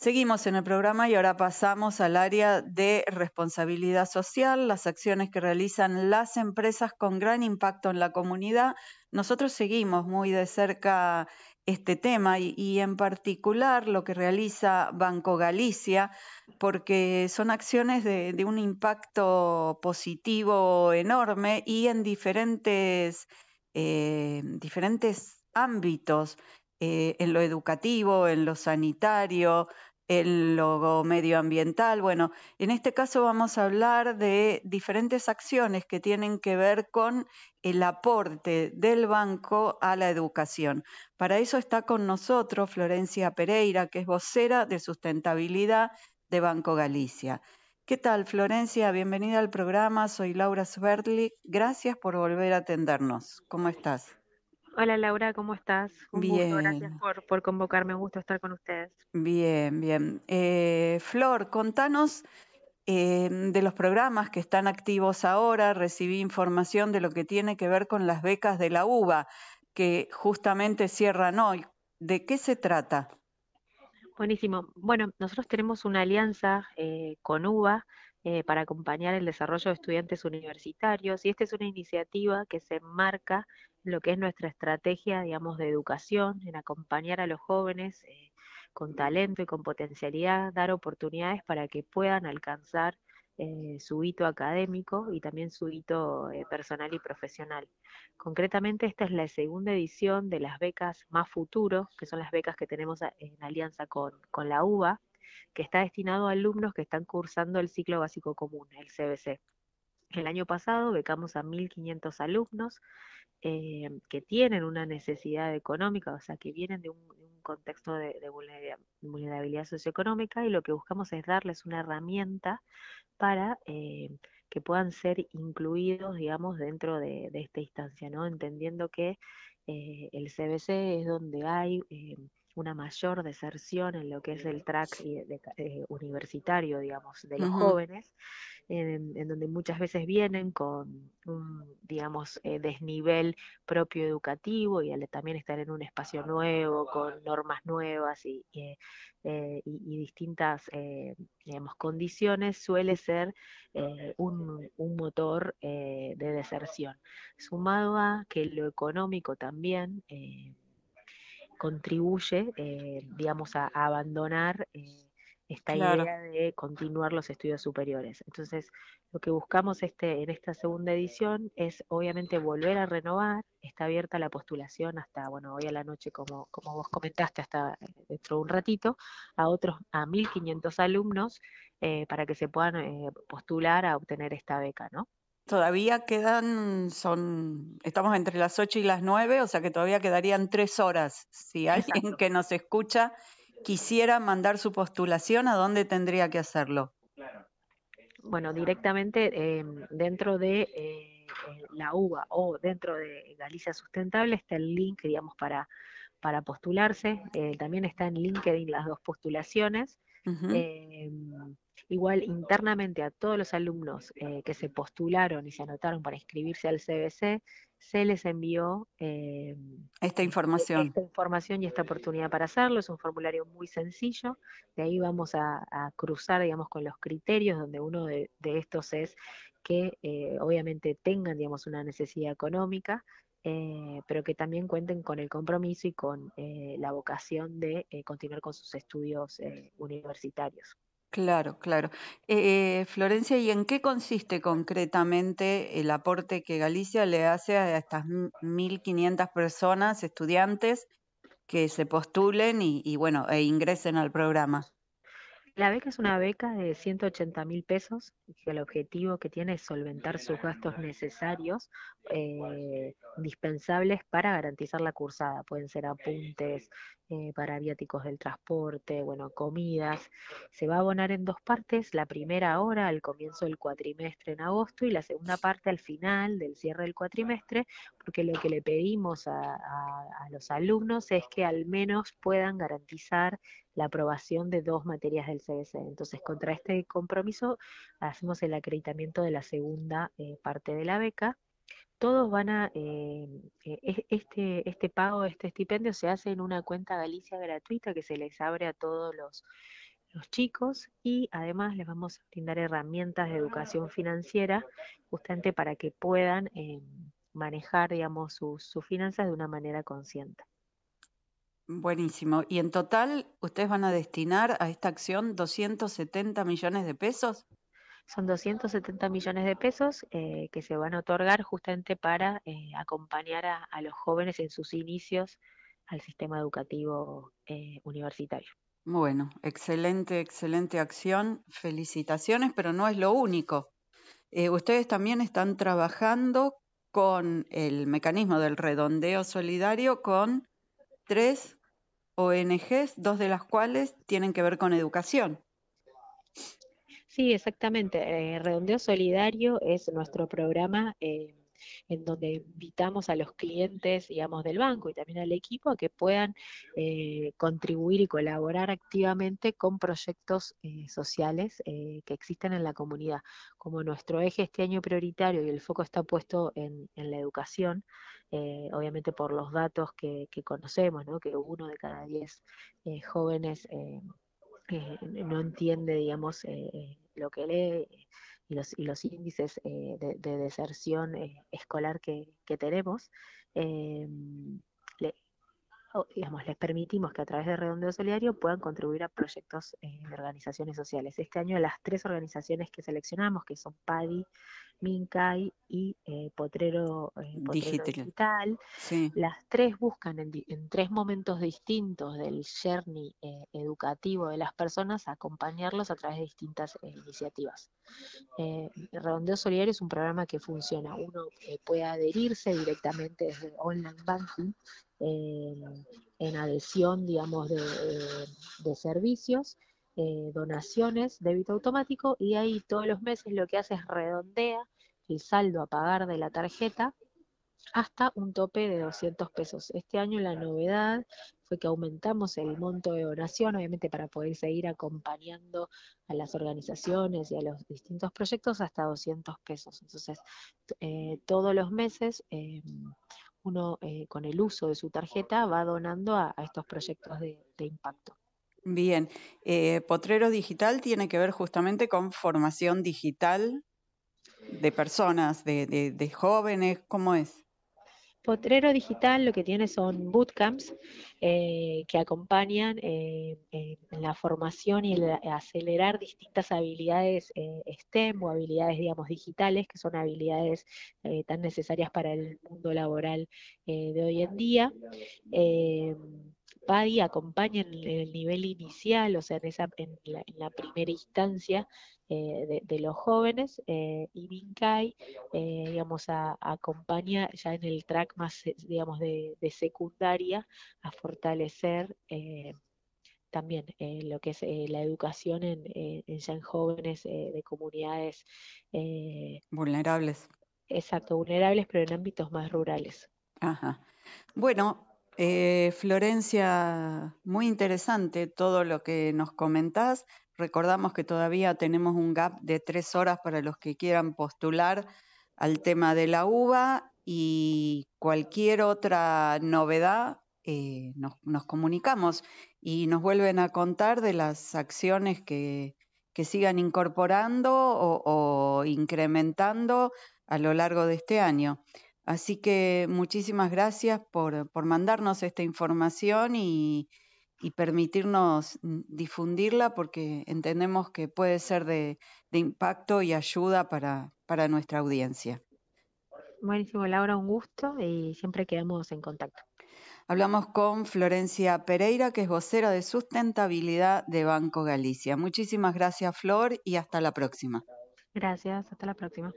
Seguimos en el programa y ahora pasamos al área de responsabilidad social, las acciones que realizan las empresas con gran impacto en la comunidad. Nosotros seguimos muy de cerca este tema y, en particular lo que realiza Banco Galicia, porque son acciones de, un impacto positivo enorme y en diferentes, eh, diferentes ámbitos. Eh, en lo educativo, en lo sanitario, el, logo medioambiental. Bueno, en este caso vamos a hablar de diferentes acciones que tienen que ver con el aporte del banco a la educación. Para eso está con nosotros Florencia Pereira, que es vocera de sustentabilidad de Banco Galicia. ¿Qué tal, Florencia? Bienvenida al programa. Soy Laura Sverli. Gracias por volver a atendernos. ¿Cómo estás? Hola Laura, ¿cómo estás? Un gusto, gracias por, convocarme, un gusto estar con ustedes. bien, bien. Eh, Flor, contanos eh, de los programas que están activos ahora. Recibí información de lo que tiene que ver con las becas de la UBA, que justamente cierran hoy. ¿De qué se trata? Buenísimo. Bueno, nosotros tenemos una alianza eh, con UBA eh, para acompañar el desarrollo de estudiantes universitarios y esta es una iniciativa que se enmarca en lo que es nuestra estrategia, de educación, en acompañar a los jóvenes eh, con talento y con potencialidad, dar oportunidades para que puedan alcanzar eh, su hito académico y también su hito personal y profesional. Concretamente, esta es la segunda edición de las becas Más Futuro, que son las becas que tenemos en alianza con, con la UBA que está destinado a alumnos que están cursando el ciclo básico común, el CBC. El año pasado becamos a 1.500 alumnos eh, que tienen una necesidad económica, o sea, que vienen de un, contexto de, vulnerabilidad socioeconómica y lo que buscamos es darles una herramienta para eh, que puedan ser incluidos, digamos, dentro de, esta instancia, ¿no? Entendiendo que eh, el CBC es donde hay una mayor deserción en lo que es el track eh, universitario, digamos, de los jóvenes, en, donde muchas veces vienen con un, digamos, eh, desnivel propio educativo y al también estar en un espacio ah, nuevo, con normas nuevas y, eh, distintas, digamos, condiciones, suele ser un, motor de deserción. Sumado a que lo económico también contribuye, eh, digamos, a, abandonar eh, esta idea de continuar los estudios superiores. Entonces, lo que buscamos este, en esta segunda edición es, obviamente, volver a renovar. Está abierta la postulación hasta, bueno, hoy a la noche, como, como vos comentaste, hasta dentro de un ratito, a otros, a 1.500 alumnos eh, para que se puedan postular a obtener esta beca, ¿no? Todavía quedan, son, estamos entre las 8 y las 9, o sea que todavía quedarían tres horas. Si alguien que nos escucha quisiera mandar su postulación, ¿a dónde tendría que hacerlo? Bueno, directamente em, dentro de eh, eh, la UBA o dentro de Galicia Sustentable está el link, digamos, para, para postularse. Eh, también está en LinkedIn las dos postulaciones. Em, igual internamente a todos los alumnos eh, que se postularon y se anotaron para inscribirse al CBC, se les envió em, este, esta información. y esta oportunidad para hacerlo. Es un formulario muy sencillo. De ahí vamos a, cruzar, digamos, con los criterios, donde uno de, estos es que eh, obviamente tengan, digamos, una necesidad económica, eh, pero que también cuenten con el compromiso y con eh, la vocación de eh, continuar con sus estudios universitarios. Claro, claro. Florencia, ¿y en qué consiste concretamente el aporte que Galicia le hace a estas 1.500 personas, estudiantes, que se postulen y, y bueno, e ingresen al programa? La beca es una beca de 180 mil pesos que el objetivo que tiene es solventar sus gastos necesarios, eh, dispensables para garantizar la cursada. Pueden ser apuntes eh, para viáticos del transporte, bueno, comidas. Se va a abonar en dos partes, la primera hora al comienzo del cuatrimestre en agosto y la segunda parte al final del cierre del cuatrimestre porque lo que le pedimos a, los alumnos es que al menos puedan garantizar la aprobación de dos materias del CDC. Entonces, contra este compromiso hacemos el acreditamiento de la segunda eh, parte de la beca. Todos van a, eh, eh, este, este pago, este estipendio se hace en una cuenta Galicia gratuita que se les abre a todos los chicos y además les vamos a brindar herramientas de educación financiera justamente para que puedan em, manejar, digamos, sus finanzas de una manera consciente. Buenísimo. Y en total, ¿ustedes van a destinar a esta acción 270 millones de pesos? Son 270 millones de pesos eh, que se van a otorgar justamente para eh, acompañar a, los jóvenes en sus inicios al sistema educativo eh, universitario. Bueno, excelente, excelente acción. Felicitaciones, pero no es lo único. ustedes también están trabajando con el mecanismo del redondeo solidario con tres ONGs, dos de las cuales tienen que ver con educación. Sí, exactamente. Eh, redondeo solidario es nuestro programa eh, en donde invitamos a los clientes, digamos, del banco y también al equipo a que puedan eh, contribuir y colaborar activamente con proyectos eh, sociales eh, que existen en la comunidad. Como nuestro eje este año prioritario y el foco está puesto en, la educación, obviamente por los datos que, conocemos, que uno de cada diez jóvenes no entiende, digamos, lo que lee y los, y los índices eh, de, deserción eh, escolar que, tenemos, eh, digamos, les permitimos que a través de Redondeo Solidario puedan contribuir a proyectos de organizaciones sociales. Este año las tres organizaciones que seleccionamos, que son PADI, Minkai y eh, eh, Potrero, Digital. Las tres buscan en, tres momentos distintos del journey eh, educativo de las personas acompañarlos a través de distintas iniciativas. Redondeo Solidario es un programa que funciona. Uno puede adherirse directamente desde Online Banking en adhesión, digamos, de servicios eh, donaciones, débito automático, y ahí todos los meses lo que hace es redondea el saldo a pagar de la tarjeta hasta un tope de 200 pesos. Este año la novedad fue que aumentamos el monto de donación, obviamente para poder seguir acompañando a las organizaciones y a los distintos proyectos hasta 200 pesos. Entonces, eh, todos los meses em, uno eh, con el uso de su tarjeta va donando a, estos proyectos de impacto. Bien, eh, Potrero Digital tiene que ver justamente con formación digital de personas, de, de, jóvenes, ¿cómo es? Potrero Digital lo que tiene son bootcamps eh, que acompañan eh, la formación y acelerar distintas habilidades STEM o habilidades, digamos, digitales, que son habilidades tan necesarias para el mundo laboral de hoy en día. PADI acompaña en el nivel inicial, o sea, en, esa, en, la, primera instancia eh, de, los jóvenes, eh, y Vincai eh, digamos, acompaña ya en el track más, digamos, de, secundaria a fortalecer también lo que es la educación en, en jóvenes de comunidades vulnerables. Exacto, vulnerables, pero en ámbitos más rurales. Ajá. Bueno, eh, Florencia, muy interesante todo lo que nos comentás. Recordamos que todavía tenemos un gap de tres horas para los que quieran postular al tema de la uva y cualquier otra novedad eh, nos, comunicamos y nos vuelven a contar de las acciones que, sigan incorporando o incrementando a lo largo de este año. Así que muchísimas gracias por, mandarnos esta información y, permitirnos mm, difundirla porque entendemos que puede ser de, impacto y ayuda para, para nuestra audiencia. Buenísimo, Laura, un gusto y siempre quedamos en contacto. Hablamos con Florencia Pereira, que es vocera de sustentabilidad de Banco Galicia. Muchísimas gracias, Flor, y hasta la próxima. Gracias, hasta la próxima.